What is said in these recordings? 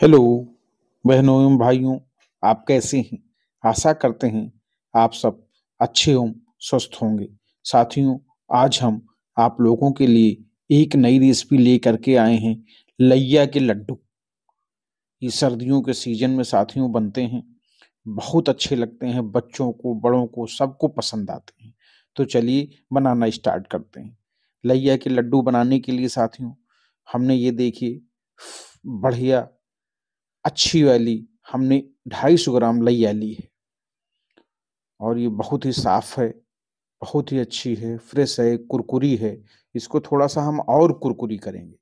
Hello बहनों एवं भाइयों आप कैसे हैं आशा करते हैं आप सब अच्छे एवं स्वस्थ होंगे साथियों आज हम आप लोगों के लिए एक नई रेसिपी ले करके आए हैं लैया के लड्डू ये सर्दियों के सीजन में साथियों बनते हैं बहुत अच्छे लगते हैं बच्चों को बड़ों को सबको पसंद आते हैं तो चलिए बनाना स्टार्ट करते हैं लैया के लड्डू बनाने के लिए साथियों हमने ये देखिए बढ़िया अच्छी वाली हमने ढाई सौ ग्राम लैया ली है और ये बहुत ही साफ़ है बहुत ही अच्छी है फ्रेश है कुरकुरी है इसको थोड़ा सा हम और कुरकुरी करेंगे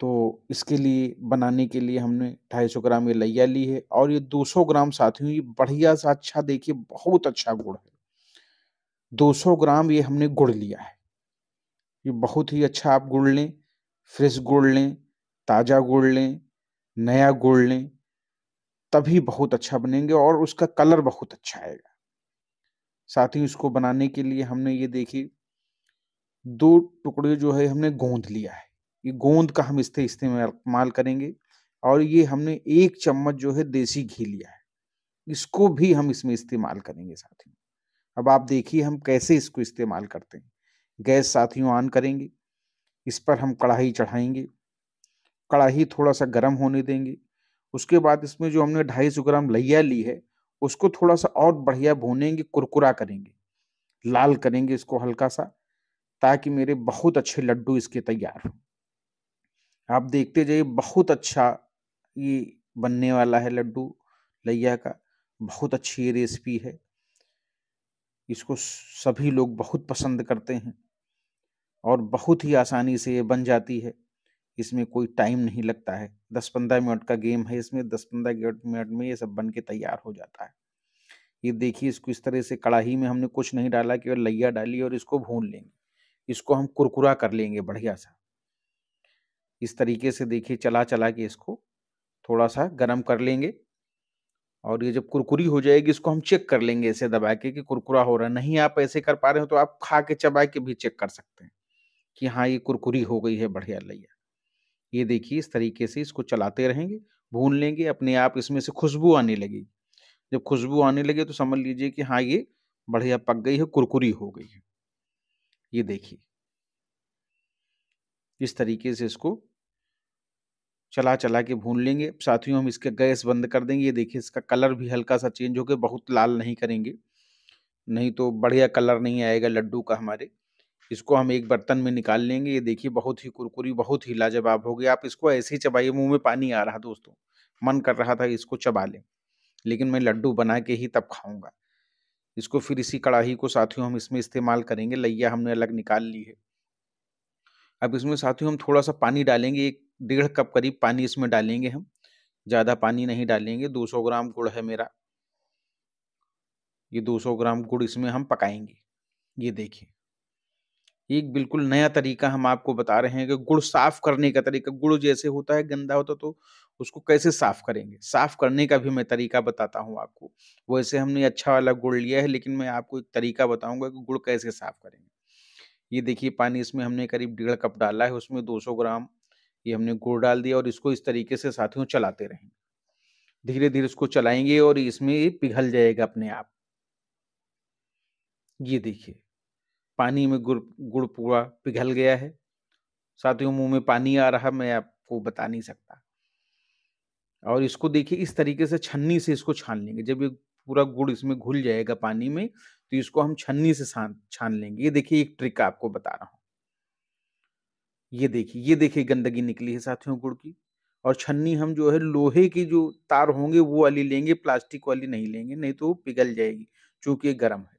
तो इसके लिए बनाने के लिए हमने ढाई सौ ग्राम ये लैया ली है और ये 200 ग्राम साथियों ये बढ़िया सा अच्छा देखिए बहुत अच्छा गुड़ है 200 ग्राम ये हमने गुड़ लिया है ये बहुत ही अच्छा आप गुड़ लें फ्रेश गुड़ लें ताज़ा गुड़ लें नया गुड़ लें तभी बहुत अच्छा बनेंगे और उसका कलर बहुत अच्छा आएगा साथ ही उसको बनाने के लिए हमने ये देखी दो टुकड़े जो है हमने गोंद लिया है ये गोंद का हम इससे इस्तेमाल करेंगे और ये हमने एक चम्मच जो है देसी घी लिया है इसको भी हम इसमें इस्तेमाल करेंगे साथियों अब आप देखिए हम कैसे इसको इस्तेमाल करते हैं गैस साथियों ऑन करेंगे इस पर हम कढ़ाई चढ़ाएंगे कड़ाही थोड़ा सा गर्म होने देंगे उसके बाद इसमें जो हमने ढाई सौ ग्राम लैया ली है उसको थोड़ा सा और बढ़िया भूनेंगे कुरकुरा करेंगे लाल करेंगे इसको हल्का सा ताकि मेरे बहुत अच्छे लड्डू इसके तैयार हों आप देखते जाइए बहुत अच्छा ये बनने वाला है लड्डू लैया का बहुत अच्छी ये रेसिपी है इसको सभी लोग बहुत पसंद करते हैं और बहुत ही आसानी से ये बन जाती है इसमें कोई टाइम नहीं लगता है दस पंद्रह मिनट का गेम है इसमें दस पंद्रह मिनट में ये सब बन के तैयार हो जाता है ये देखिए इसको इस तरह से कड़ाही में हमने कुछ नहीं डाला केवल लैया डाली और इसको भून लेंगे इसको हम कुरकुरा कर लेंगे बढ़िया सा इस तरीके से देखिए चला चला के इसको थोड़ा सा गर्म कर लेंगे और ये जब कुरकुरी हो जाएगी इसको हम चेक कर लेंगे ऐसे दबा के कि कुरकुरा हो रहा है नहीं आप ऐसे कर पा रहे हो तो आप खा के चबा के भी चेक कर सकते हैं कि हाँ ये कुरकुरी हो गई है बढ़िया लैया ये देखिए इस तरीके से इसको चलाते रहेंगे भून लेंगे अपने आप इसमें से खुशबू आने लगेगी जब खुशबू आने लगे तो समझ लीजिए कि हाँ ये बढ़िया पक गई है कुरकुरी हो गई है ये देखिए इस तरीके से इसको चला चला के भून लेंगे साथियों हम इसका गैस बंद कर देंगे ये देखिए इसका कलर भी हल्का सा चेंज हो गया बहुत लाल नहीं करेंगे नहीं तो बढ़िया कलर नहीं आएगा लड्डू का हमारे इसको हम एक बर्तन में निकाल लेंगे। ये देखिए बहुत ही कुरकुरी, बहुत ही लाजवाब हो गया आप इसको ऐसे ही चबाइए, मुंह में पानी आ रहा दोस्तों। मन कर रहा था इसको चबा लें, लेकिन मैं लड्डू बना के ही तब खाऊंगा इसको फिर इसी कढ़ाई को साथियों हम इसमें इस्तेमाल करेंगे। लइया हमने अलग निकाल ली है। अब इसमें साथियों हम थोड़ा-सा पानी डालेंगे, एक डेढ़ कप करीब पानी इसमें डालेंगे हम। ज़्यादा पानी नहीं डालेंगे, 200 ग्राम गुड़ है मेरा। ये 200 ग्राम गुड़ इसमें हम पकाएंगे ये देखिए। एक बिल्कुल नया तरीका हम आपको बता रहे हैं कि गुड़ साफ करने का तरीका गुड़ जैसे होता है गंदा होता तो उसको कैसे साफ करेंगे साफ करने का भी मैं तरीका बताता हूँ आपको वैसे हमने अच्छा वाला गुड़ लिया है लेकिन मैं आपको एक तरीका बताऊंगा कि गुड़ कैसे साफ करेंगे ये देखिए पानी इसमें हमने करीब डेढ़ कप डाला है उसमें दो ग्राम ये हमने गुड़ डाल दिया और इसको इस तरीके से साथियों चलाते रहेंगे धीरे धीरे इसको चलाएंगे और इसमें पिघल जाएगा अपने आप ये देखिए पानी में गुड़ गुड़ पूरा पिघल गया है साथियों मुंह में पानी आ रहा मैं आपको बता नहीं सकता और इसको देखिए इस तरीके से छन्नी से इसको छान लेंगे जब ये पूरा गुड़ इसमें घुल जाएगा पानी में तो इसको हम छन्नी से छान लेंगे ये देखिए एक ट्रिक आपको बता रहा हूँ ये देखिए ये देखिए गंदगी निकली है साथियों गुड़ की और छन्नी हम जो है लोहे की जो तार होंगे वो वाली लेंगे प्लास्टिक वाली नहीं लेंगे नहीं तो पिघल जाएगी चूंकि गर्म है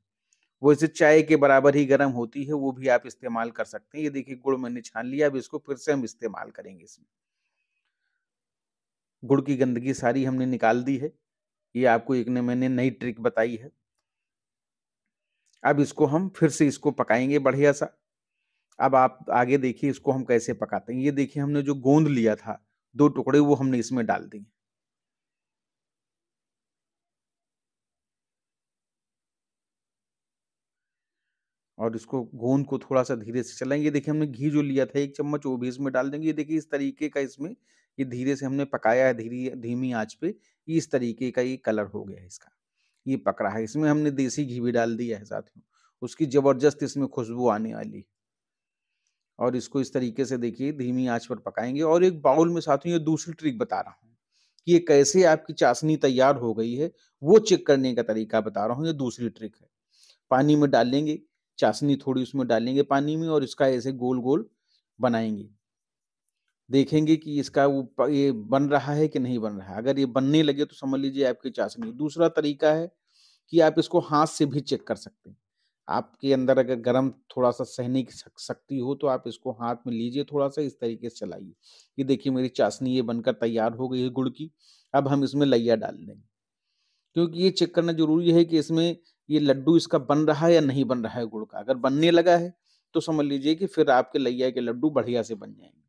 वो इसे चाय के बराबर ही गर्म होती है वो भी आप इस्तेमाल कर सकते हैं ये देखिए गुड़ मैंने छान लिया अब इसको फिर से हम इस्तेमाल करेंगे इसमें गुड़ की गंदगी सारी हमने निकाल दी है ये आपको एक ने मैंने नई ट्रिक बताई है अब इसको हम फिर से इसको पकाएंगे बढ़िया सा अब आप आगे देखिए इसको हम कैसे पकाते हैं ये देखिए हमने जो गोंद लिया था दो टुकड़े वो हमने इसमें डाल दिए और इसको गोंद को थोड़ा सा धीरे से चलाएंगे ये देखिए हमने घी जो लिया था एक चम्मच वो भी इसमें डाल देंगे ये देखिए इस तरीके का इसमें ये धीरे से हमने पकाया है धीरे धीमी आंच पे इस तरीके का ये कलर हो गया है इसका ये पक रहा है इसमें हमने देसी घी भी डाल दिया है साथियों उसकी ज़बरदस्त इसमें खुशबू आने वाली है और इसको इस तरीके से देखिए धीमी आंच पर पकाएंगे और एक बाउल में साथियों ये दूसरी ट्रिक बता रहा हूँ कि ये कैसे आपकी चाशनी तैयार हो गई है वो चेक करने का तरीका बता रहा हूँ ये दूसरी ट्रिक है पानी में डालेंगे चाशनी थोड़ी उसमें डालेंगे पानी में और इसका ऐसे गोल गोल बनाएंगे देखेंगे कि इसका वो ये बन रहा है कि नहीं बन रहा है अगर ये बनने लगे तो समझ लीजिए आपकी चाशनी दूसरा तरीका है कि आप इसको हाथ से भी चेक कर सकते हैं आपके अंदर अगर गर्म थोड़ा सा सहने की शक्ति हो तो आप इसको हाथ में लीजिए थोड़ा सा इस तरीके से चलाइए ये देखिए मेरी चाशनी ये बनकर तैयार हो गई है गुड़ की अब हम इसमें लैया डाल देंगे क्योंकि ये चेक करना जरूरी है कि इसमें ये लड्डू इसका बन रहा है या नहीं बन रहा है गुड़ का अगर बनने लगा है तो समझ लीजिए कि फिर आपके लैया के लड्डू बढ़िया से बन जाएंगे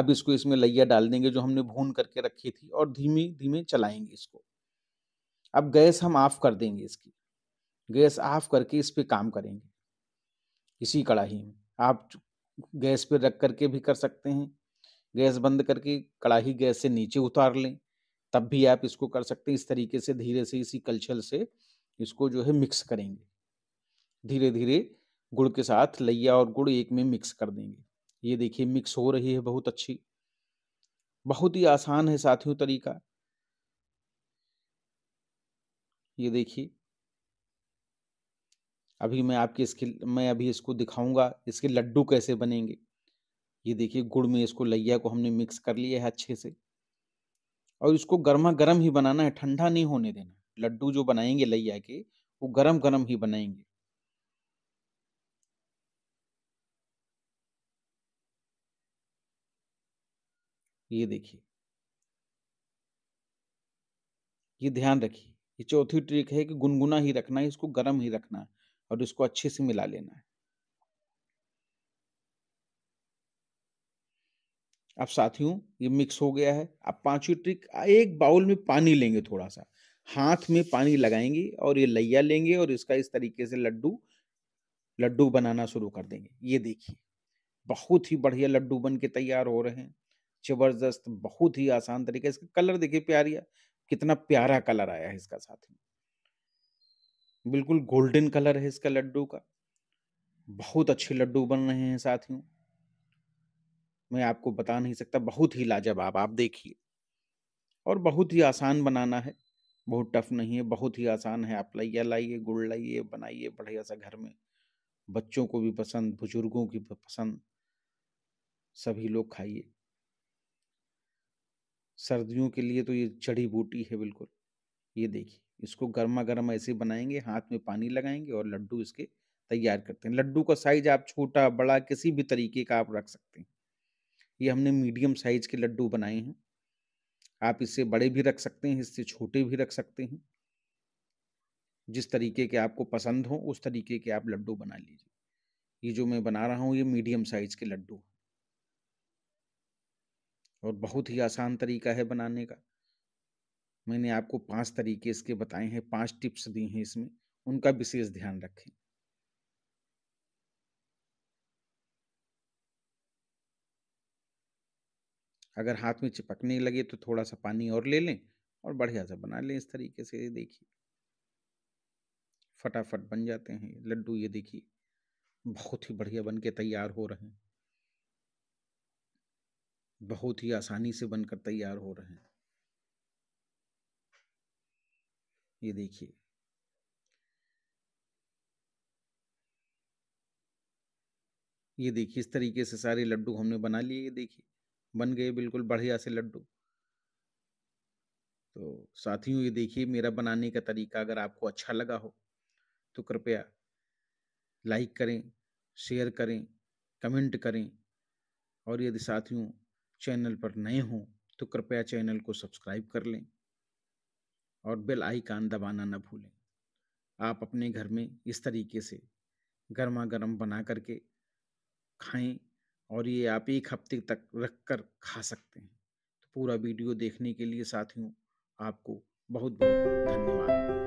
अब इसको इसमें लैया डाल देंगे जो हमने भून करके रखी थी और धीमे धीमे चलाएंगे इसको अब गैस हम ऑफ कर देंगे इसकी गैस ऑफ करके इस पर काम करेंगे इसी कड़ाही में आप गैस पर रख करके भी कर सकते हैं गैस बंद करके कड़ाही गैस से नीचे उतार लें तब भी आप इसको कर सकते हैं इस तरीके से धीरे से इसी कलछल से इसको जो है मिक्स करेंगे धीरे धीरे गुड़ के साथ लैया और गुड़ एक में मिक्स कर देंगे ये देखिए मिक्स हो रही है बहुत अच्छी बहुत ही आसान है साथियों तरीका ये देखिए अभी मैं आपके इसके मैं अभी इसको दिखाऊंगा इसके लड्डू कैसे बनेंगे ये देखिए गुड़ में इसको लैया को हमने मिक्स कर लिया है अच्छे से और इसको गर्मा गर्म ही बनाना है ठंडा नहीं होने देना लड्डू जो बनाएंगे लैया के वो गरम गरम ही बनाएंगे ये देखिए ये ध्यान रखिए ये चौथी ट्रिक है कि गुनगुना ही रखना है इसको गर्म ही रखना है और इसको अच्छे से मिला लेना है अब साथियों ये मिक्स हो गया है अब पांचवी ट्रिक एक बाउल में पानी लेंगे थोड़ा सा हाथ में पानी लगाएंगे और ये लैया लेंगे और इसका इस तरीके से लड्डू लड्डू बनाना शुरू कर देंगे ये देखिए बहुत ही बढ़िया लड्डू बन के तैयार हो रहे हैं जबरदस्त बहुत ही आसान तरीके इसका कलर देखिए प्यारिया कितना प्यारा कलर आया है इसका साथ में बिल्कुल गोल्डन कलर है इसका लड्डू का बहुत अच्छे लड्डू बन रहे हैं साथियों मैं आपको बता नहीं सकता बहुत ही लाजवाब आप देखिए और बहुत ही आसान बनाना है बहुत टफ नहीं है बहुत ही आसान है आप लाइए लाइए गुड़ लाइए बनाइए बढ़िया सा घर में बच्चों को भी पसंद बुजुर्गों की पसंद सभी लोग खाइए सर्दियों के लिए तो ये जड़ी बूटी है बिल्कुल ये देखिए इसको गर्मा गर्म ऐसे बनाएंगे हाथ में पानी लगाएंगे और लड्डू इसके तैयार करते हैं लड्डू का साइज आप छोटा बड़ा किसी भी तरीके का आप रख सकते हैं ये हमने मीडियम साइज के लड्डू बनाए हैं आप इसे बड़े भी रख सकते हैं इससे छोटे भी रख सकते हैं जिस तरीके के आपको पसंद हो उस तरीके के आप लड्डू बना लीजिए ये जो मैं बना रहा हूँ ये मीडियम साइज के लड्डू हैं और बहुत ही आसान तरीका है बनाने का मैंने आपको पांच तरीके इसके बताए हैं पांच टिप्स दी हैं इसमें उनका विशेष ध्यान रखें अगर हाथ में चिपकने लगे तो थोड़ा सा पानी और ले लें और बढ़िया से बना लें इस तरीके से देखिए फटाफट बन जाते हैं लड्डू ये देखिए बहुत ही बढ़िया बन के तैयार हो रहे हैं बहुत ही आसानी से बनकर तैयार हो रहे हैं ये देखिए ये देखिए इस तरीके से सारे लड्डू हमने बना लिए ये देखिए बन गए बिल्कुल बढ़िया से लड्डू तो साथियों ये देखिए मेरा बनाने का तरीका अगर आपको अच्छा लगा हो तो कृपया लाइक करें शेयर करें कमेंट करें और यदि साथियों चैनल पर नए हों तो कृपया चैनल को सब्सक्राइब कर लें और बेल आइकान दबाना ना भूलें आप अपने घर में इस तरीके से गर्मा गर्म बना करके खाएं और ये आप एक हफ्ते तक रख कर खा सकते हैं तो पूरा वीडियो देखने के लिए साथियों आपको बहुत बहुत धन्यवाद